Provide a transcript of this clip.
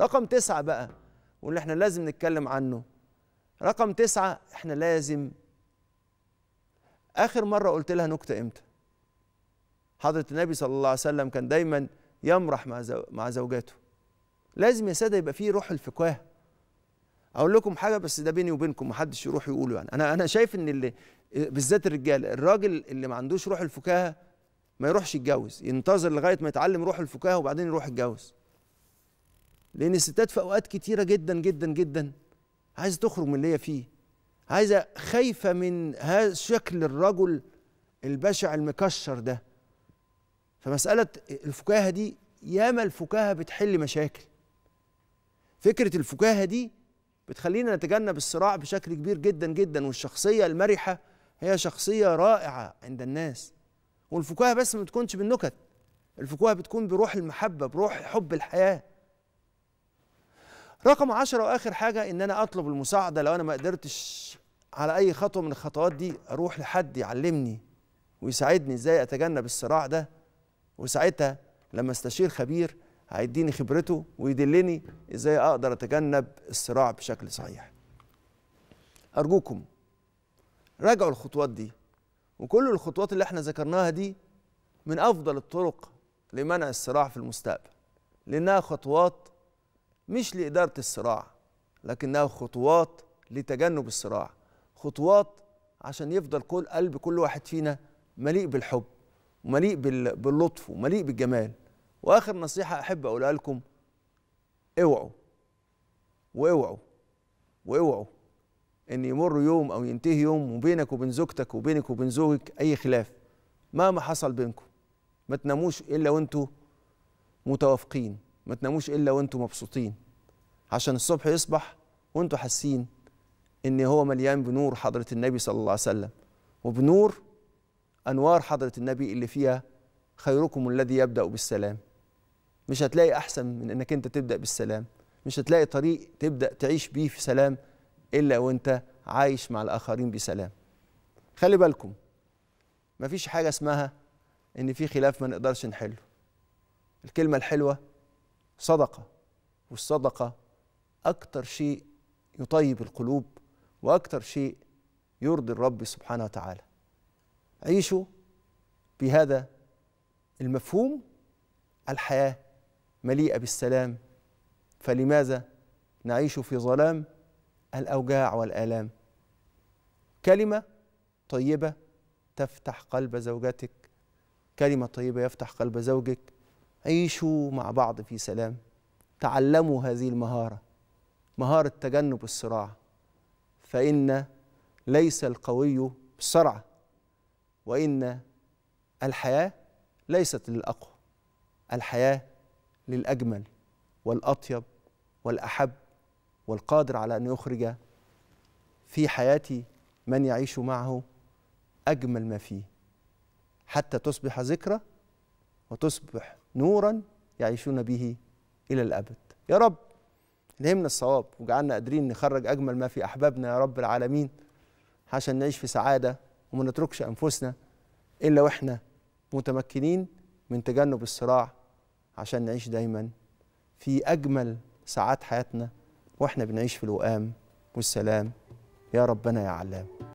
رقم تسعة بقى واللي احنا لازم نتكلم عنه رقم تسعة احنا لازم آخر مرة قلت لها نكتة امتى حضرة النبي صلى الله عليه وسلم كان دايما يمرح مع مع زوجاته لازم يا سادة يبقى فيه روح الفكاهة اقول لكم حاجه بس ده بيني وبينكم محدش يروح يقوله يعني انا انا شايف ان اللي بالذات الرجال الراجل اللي ما عندوش روح الفكاهه ما يروحش يتجوز ينتظر لغايه ما يتعلم روح الفكاهه وبعدين يروح يتجوز لان الستات في اوقات كتيره جدا جدا جدا عايزه تخرج من اللي هي فيه عايزه خايفه من هذا شكل الرجل البشع المكشر ده فمساله الفكاهه دي ياما الفكاهه بتحل مشاكل فكره الفكاهه دي بتخلينا نتجنب الصراع بشكل كبير جدا جدا والشخصيه المرحه هي شخصيه رائعه عند الناس والفكاهه بس ما بتكونش بالنكت الفكاهه بتكون بروح المحبه بروح حب الحياه رقم عشرة واخر حاجه ان انا اطلب المساعده لو انا ما قدرتش على اي خطوه من الخطوات دي اروح لحد يعلمني ويساعدني ازاي اتجنب الصراع ده وساعتها لما استشير خبير هيديني خبرته ويدلني ازاي اقدر اتجنب الصراع بشكل صحيح ارجوكم راجعوا الخطوات دي وكل الخطوات اللي احنا ذكرناها دي من افضل الطرق لمنع الصراع في المستقبل لانها خطوات مش لإدارة الصراع لكنها خطوات لتجنب الصراع خطوات عشان يفضل كل قلب كل واحد فينا مليء بالحب ومليء باللطف ومليء بالجمال واخر نصيحه احب اقولها لكم اوعوا واوعوا واوعوا ان يمر يوم او ينتهي يوم وبينك وبين زوجتك وبينك وبين زوجك اي خلاف مهما حصل بينكم ما تناموش الا وانتوا متوافقين ما تناموش الا وانتم مبسوطين عشان الصبح يصبح وانتم حاسين ان هو مليان بنور حضره النبي صلى الله عليه وسلم وبنور انوار حضره النبي اللي فيها خيركم الذي يبدا بالسلام مش هتلاقي احسن من انك انت تبدا بالسلام مش هتلاقي طريق تبدا تعيش بيه في سلام الا وانت عايش مع الاخرين بسلام خلي بالكم مفيش حاجه اسمها ان في خلاف ما نقدرش نحله الكلمه الحلوه صدقة والصدقة اكثر شيء يطيب القلوب واكثر شيء يرضي الرب سبحانه وتعالى عيشوا بهذا المفهوم الحياة مليئة بالسلام فلماذا نعيش في ظلام الأوجاع والآلام كلمة طيبة تفتح قلب زوجتك كلمة طيبة يفتح قلب زوجك عيشوا مع بعض في سلام تعلموا هذه المهارة مهارة تجنب الصراع فإن ليس القوي بسرعه وإن الحياة ليست للأقوى الحياة للأجمل والأطيب والأحب والقادر على أن يخرج في حياتي من يعيش معه أجمل ما فيه حتى تصبح ذكرى وتصبح نورا يعيشون به إلى الأبد يا رب الهمنا الصواب وجعلنا قادرين نخرج أجمل ما في أحبابنا يا رب العالمين عشان نعيش في سعادة وما نتركش أنفسنا إلا وإحنا متمكنين من تجنب الصراع عشان نعيش دايما في أجمل ساعات حياتنا وإحنا بنعيش في الوئام والسلام يا ربنا يا علام